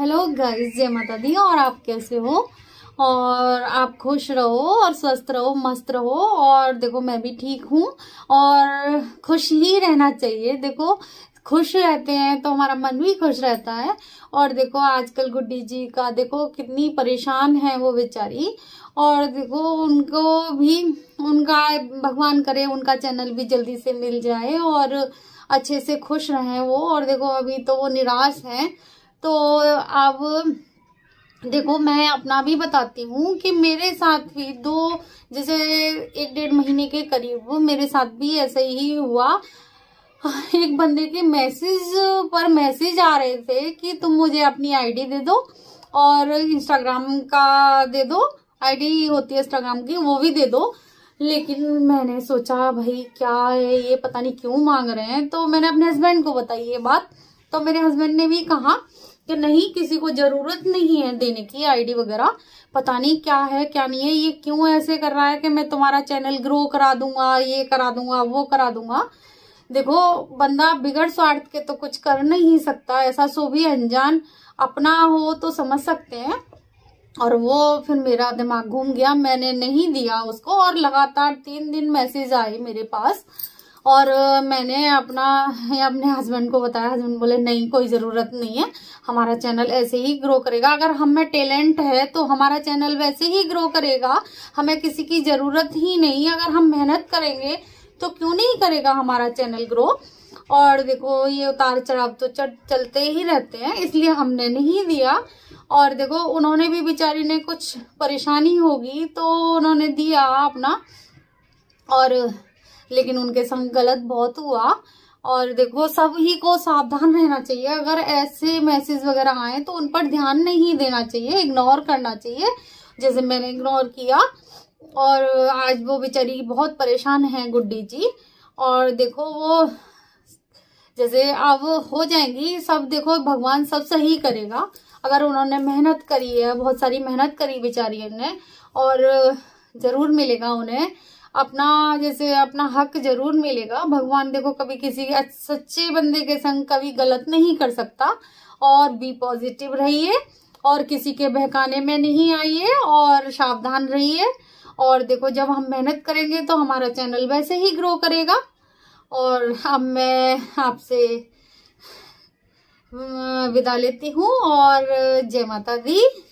hello guys जय माता दी और आप कैसे हो और आप खुश रहो और स्वस्थ रहो मस्त रहो और देखो मैं भी ठीक हूँ और खुश ही रहना चाहिए देखो खुश रहते हैं तो हमारा मन भी खुश रहता है और देखो आजकल गुड्डी जी का देखो कितनी परेशान है वो बेचारी और देखो उनको भी उनका भगवान करे उनका चैनल भी जल्दी से मिल जाए और अच्छे से खुश रहें वो और देखो अभी तो वो निराश हैं तो अब देखो मैं अपना भी बताती हूँ कि मेरे साथ भी दो जैसे एक डेढ़ महीने के करीब मेरे साथ भी ऐसे ही हुआ एक बंदे के मैसेज पर मैसेज आ रहे थे कि तुम मुझे अपनी आईडी दे दो और इंस्टाग्राम का दे दो आईडी होती है इंस्टाग्राम की वो भी दे दो लेकिन मैंने सोचा भाई क्या है ये पता नहीं क्यों मांग रहे हैं तो मैंने अपने हस्बैंड को बताई ये बात तो मेरे हस्बैंड ने भी कहा कि तो नहीं किसी को जरूरत नहीं है देने की आईडी वगैरह पता नहीं क्या है क्या नहीं है ये क्यों ऐसे कर रहा है कि मैं तुम्हारा चैनल ग्रो करा दूंगा ये करा दूंगा वो करा दूंगा देखो बंदा बिगड़ स्वार्थ के तो कुछ कर नहीं सकता ऐसा सो भी अनजान अपना हो तो समझ सकते हैं और वो फिर मेरा दिमाग घूम गया मैंने नहीं दिया उसको और लगातार तीन दिन मैसेज आए मेरे पास और मैंने अपना अपने हस्बैंड को बताया हस्बैंड बोले नहीं कोई ज़रूरत नहीं है हमारा चैनल ऐसे ही ग्रो करेगा अगर हम में टैलेंट है तो हमारा चैनल वैसे ही ग्रो करेगा हमें किसी की ज़रूरत ही नहीं अगर हम मेहनत करेंगे तो क्यों नहीं करेगा हमारा चैनल ग्रो और देखो ये उतार चढ़ाव तो चलते ही रहते हैं इसलिए हमने नहीं दिया और देखो उन्होंने भी बेचारी ने कुछ परेशानी होगी तो उन्होंने दिया अपना और लेकिन उनके संग गलत बहुत हुआ और देखो सभी को सावधान रहना चाहिए अगर ऐसे मैसेज वगैरह आए तो उन पर ध्यान नहीं देना चाहिए इग्नोर करना चाहिए जैसे मैंने इग्नोर किया और आज वो बेचारी बहुत परेशान है गुड्डी जी और देखो वो जैसे अब हो जाएंगी सब देखो भगवान सब सही करेगा अगर उन्होंने मेहनत करी है बहुत सारी मेहनत करी बेचारी ने और जरूर मिलेगा उन्हें अपना जैसे अपना हक जरूर मिलेगा भगवान देखो कभी किसी के सच्चे बंदे के संग कभी गलत नहीं कर सकता और बी पॉजिटिव रहिए और किसी के बहकाने में नहीं आइए और सावधान रहिए और देखो जब हम मेहनत करेंगे तो हमारा चैनल वैसे ही ग्रो करेगा और अब मैं आपसे विदा लेती हूँ और जय माता दी